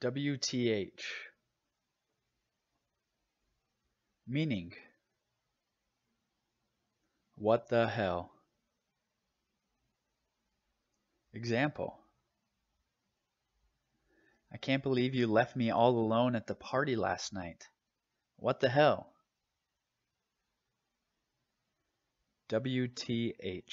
WTH Meaning What the hell? Example I can't believe you left me all alone at the party last night. What the hell? WTH